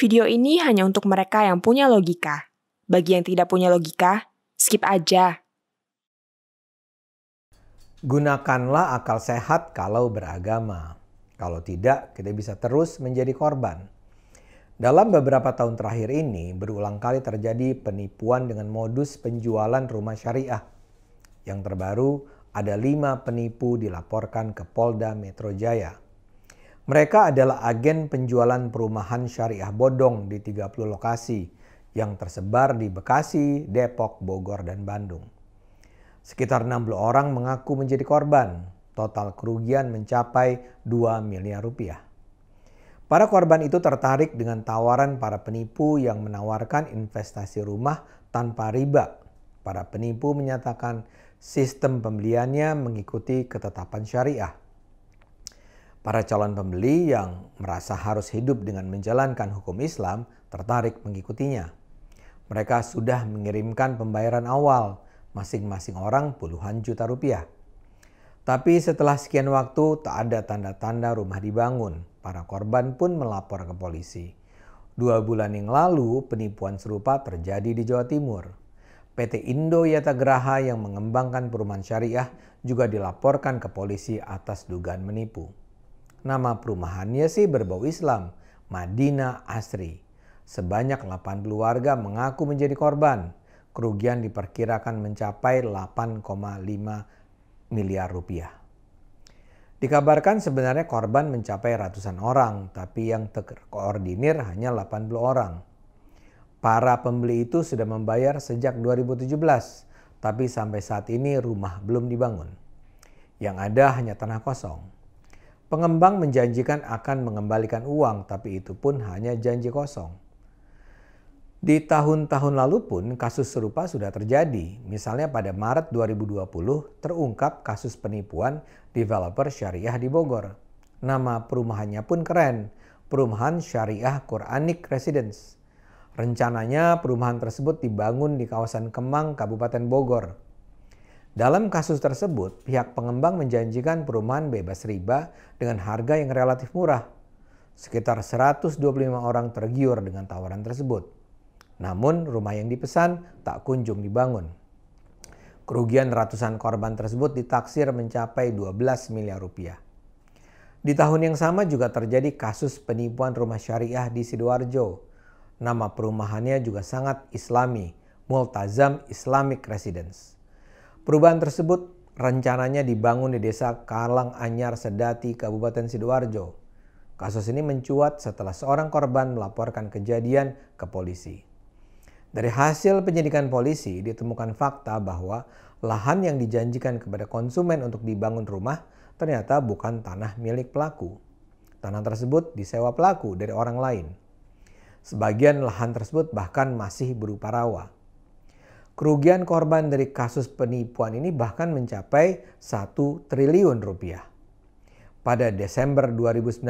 Video ini hanya untuk mereka yang punya logika. Bagi yang tidak punya logika, skip aja. Gunakanlah akal sehat kalau beragama. Kalau tidak, kita bisa terus menjadi korban. Dalam beberapa tahun terakhir ini, berulang kali terjadi penipuan dengan modus penjualan rumah syariah. Yang terbaru, ada lima penipu dilaporkan ke Polda Metro Jaya. Mereka adalah agen penjualan perumahan syariah bodong di 30 lokasi yang tersebar di Bekasi, Depok, Bogor, dan Bandung. Sekitar 60 orang mengaku menjadi korban. Total kerugian mencapai 2 miliar rupiah. Para korban itu tertarik dengan tawaran para penipu yang menawarkan investasi rumah tanpa riba. Para penipu menyatakan sistem pembeliannya mengikuti ketetapan syariah. Para calon pembeli yang merasa harus hidup dengan menjalankan hukum Islam tertarik mengikutinya. Mereka sudah mengirimkan pembayaran awal, masing-masing orang puluhan juta rupiah. Tapi setelah sekian waktu, tak ada tanda-tanda rumah dibangun. Para korban pun melapor ke polisi. Dua bulan yang lalu, penipuan serupa terjadi di Jawa Timur. PT Indo Yata yang mengembangkan perumahan syariah juga dilaporkan ke polisi atas dugaan menipu. Nama perumahannya sih berbau Islam, Madinah Asri. Sebanyak 80 warga mengaku menjadi korban. Kerugian diperkirakan mencapai 8,5 miliar rupiah. Dikabarkan sebenarnya korban mencapai ratusan orang, tapi yang terkoordinir hanya 80 orang. Para pembeli itu sudah membayar sejak 2017, tapi sampai saat ini rumah belum dibangun. Yang ada hanya tanah kosong. Pengembang menjanjikan akan mengembalikan uang, tapi itu pun hanya janji kosong. Di tahun-tahun lalu pun kasus serupa sudah terjadi. Misalnya pada Maret 2020 terungkap kasus penipuan developer syariah di Bogor. Nama perumahannya pun keren, Perumahan Syariah Quranic Residence. Rencananya perumahan tersebut dibangun di kawasan Kemang, Kabupaten Bogor. Dalam kasus tersebut, pihak pengembang menjanjikan perumahan bebas riba dengan harga yang relatif murah. Sekitar 125 orang tergiur dengan tawaran tersebut. Namun, rumah yang dipesan tak kunjung dibangun. Kerugian ratusan korban tersebut ditaksir mencapai 12 miliar rupiah. Di tahun yang sama juga terjadi kasus penipuan rumah syariah di Sidoarjo. Nama perumahannya juga sangat islami, Multazam Islamic Residence. Perubahan tersebut rencananya dibangun di desa Kalang Anyar Sedati, Kabupaten Sidoarjo. Kasus ini mencuat setelah seorang korban melaporkan kejadian ke polisi. Dari hasil penyidikan polisi ditemukan fakta bahwa lahan yang dijanjikan kepada konsumen untuk dibangun rumah ternyata bukan tanah milik pelaku. Tanah tersebut disewa pelaku dari orang lain. Sebagian lahan tersebut bahkan masih berupa rawa. Kerugian korban dari kasus penipuan ini bahkan mencapai 1 triliun rupiah. Pada Desember 2019,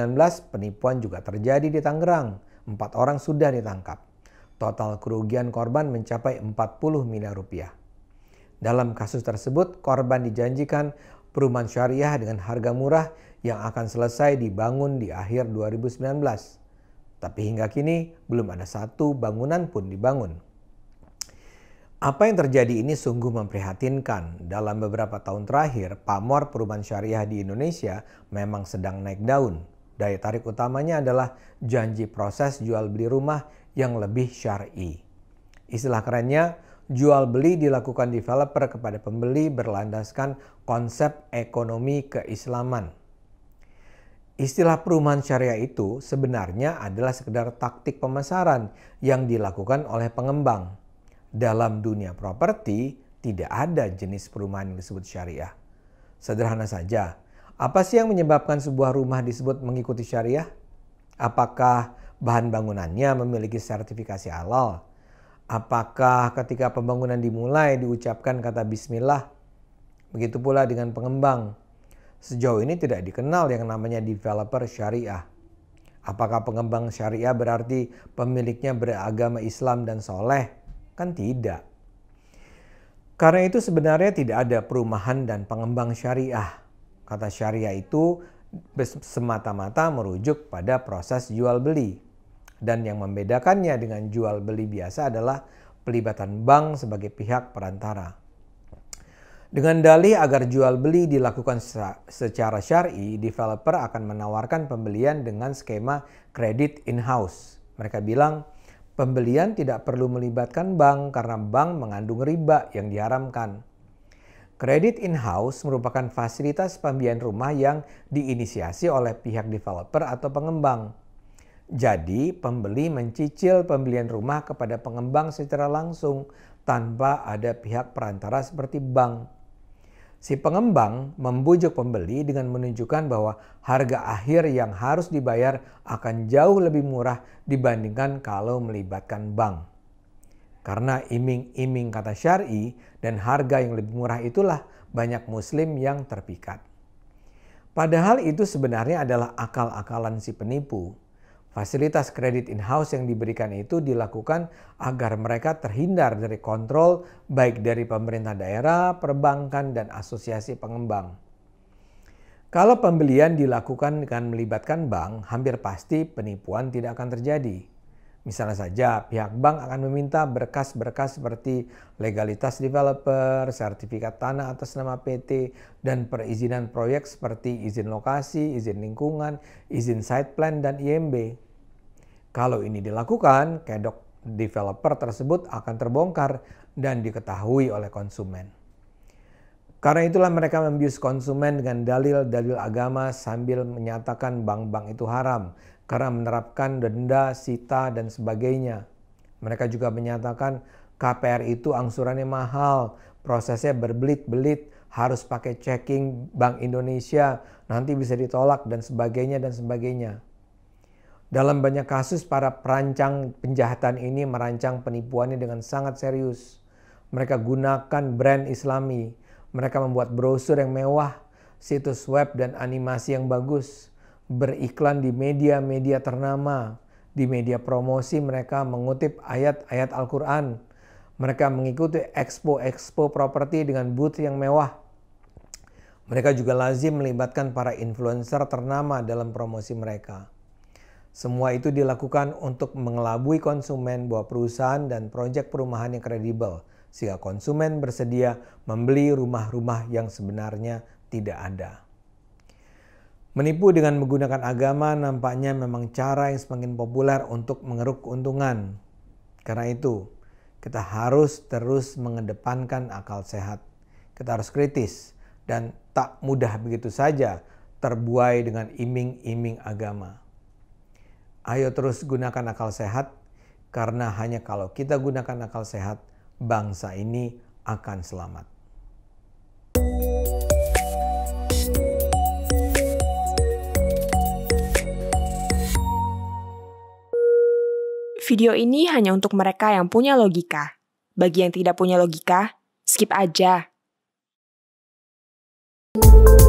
penipuan juga terjadi di Tangerang. Empat orang sudah ditangkap. Total kerugian korban mencapai 40 miliar rupiah. Dalam kasus tersebut, korban dijanjikan perumahan syariah dengan harga murah yang akan selesai dibangun di akhir 2019. Tapi hingga kini belum ada satu bangunan pun dibangun. Apa yang terjadi ini sungguh memprihatinkan. Dalam beberapa tahun terakhir, pamor perumahan syariah di Indonesia memang sedang naik daun. Daya tarik utamanya adalah janji proses jual beli rumah yang lebih syari. Istilah kerennya, jual beli dilakukan developer kepada pembeli berlandaskan konsep ekonomi keislaman. Istilah perumahan syariah itu sebenarnya adalah sekedar taktik pemasaran yang dilakukan oleh pengembang dalam dunia properti tidak ada jenis perumahan yang disebut syariah. Sederhana saja, apa sih yang menyebabkan sebuah rumah disebut mengikuti syariah? Apakah bahan bangunannya memiliki sertifikasi halal? Apakah ketika pembangunan dimulai diucapkan kata bismillah? Begitu pula dengan pengembang. Sejauh ini tidak dikenal yang namanya developer syariah. Apakah pengembang syariah berarti pemiliknya beragama Islam dan soleh? Kan tidak. Karena itu sebenarnya tidak ada perumahan dan pengembang syariah. Kata syariah itu semata-mata merujuk pada proses jual beli. Dan yang membedakannya dengan jual beli biasa adalah pelibatan bank sebagai pihak perantara. Dengan dalih agar jual beli dilakukan secara syari, developer akan menawarkan pembelian dengan skema kredit in-house. Mereka bilang, Pembelian tidak perlu melibatkan bank karena bank mengandung riba yang diharamkan. Kredit in-house merupakan fasilitas pembelian rumah yang diinisiasi oleh pihak developer atau pengembang. Jadi, pembeli mencicil pembelian rumah kepada pengembang secara langsung tanpa ada pihak perantara seperti bank. Si pengembang membujuk pembeli dengan menunjukkan bahwa harga akhir yang harus dibayar akan jauh lebih murah dibandingkan kalau melibatkan bank. Karena iming-iming kata syari dan harga yang lebih murah itulah banyak muslim yang terpikat. Padahal itu sebenarnya adalah akal-akalan si penipu Fasilitas kredit in-house yang diberikan itu dilakukan agar mereka terhindar dari kontrol baik dari pemerintah daerah, perbankan, dan asosiasi pengembang. Kalau pembelian dilakukan dengan melibatkan bank, hampir pasti penipuan tidak akan terjadi. Misalnya saja pihak bank akan meminta berkas-berkas seperti legalitas developer, sertifikat tanah atas nama PT, dan perizinan proyek seperti izin lokasi, izin lingkungan, izin site plan, dan IMB. Kalau ini dilakukan, kedok developer tersebut akan terbongkar dan diketahui oleh konsumen. Karena itulah mereka membius konsumen dengan dalil-dalil agama sambil menyatakan bank-bank itu haram karena menerapkan denda, sita, dan sebagainya. Mereka juga menyatakan KPR itu angsurannya mahal, prosesnya berbelit-belit, harus pakai checking Bank Indonesia, nanti bisa ditolak, dan sebagainya, dan sebagainya. Dalam banyak kasus, para perancang penjahatan ini merancang penipuannya dengan sangat serius. Mereka gunakan brand islami, mereka membuat brosur yang mewah, situs web dan animasi yang bagus beriklan di media-media ternama, di media promosi mereka mengutip ayat-ayat Al-Quran. Mereka mengikuti expo-expo properti dengan booth yang mewah. Mereka juga lazim melibatkan para influencer ternama dalam promosi mereka. Semua itu dilakukan untuk mengelabui konsumen bahwa perusahaan dan proyek perumahan yang kredibel, sehingga konsumen bersedia membeli rumah-rumah yang sebenarnya tidak ada. Menipu dengan menggunakan agama nampaknya memang cara yang semakin populer untuk mengeruk keuntungan. Karena itu, kita harus terus mengedepankan akal sehat. Kita harus kritis dan tak mudah begitu saja terbuai dengan iming-iming agama. Ayo terus gunakan akal sehat, karena hanya kalau kita gunakan akal sehat, bangsa ini akan selamat. Video ini hanya untuk mereka yang punya logika. Bagi yang tidak punya logika, skip aja. Thank you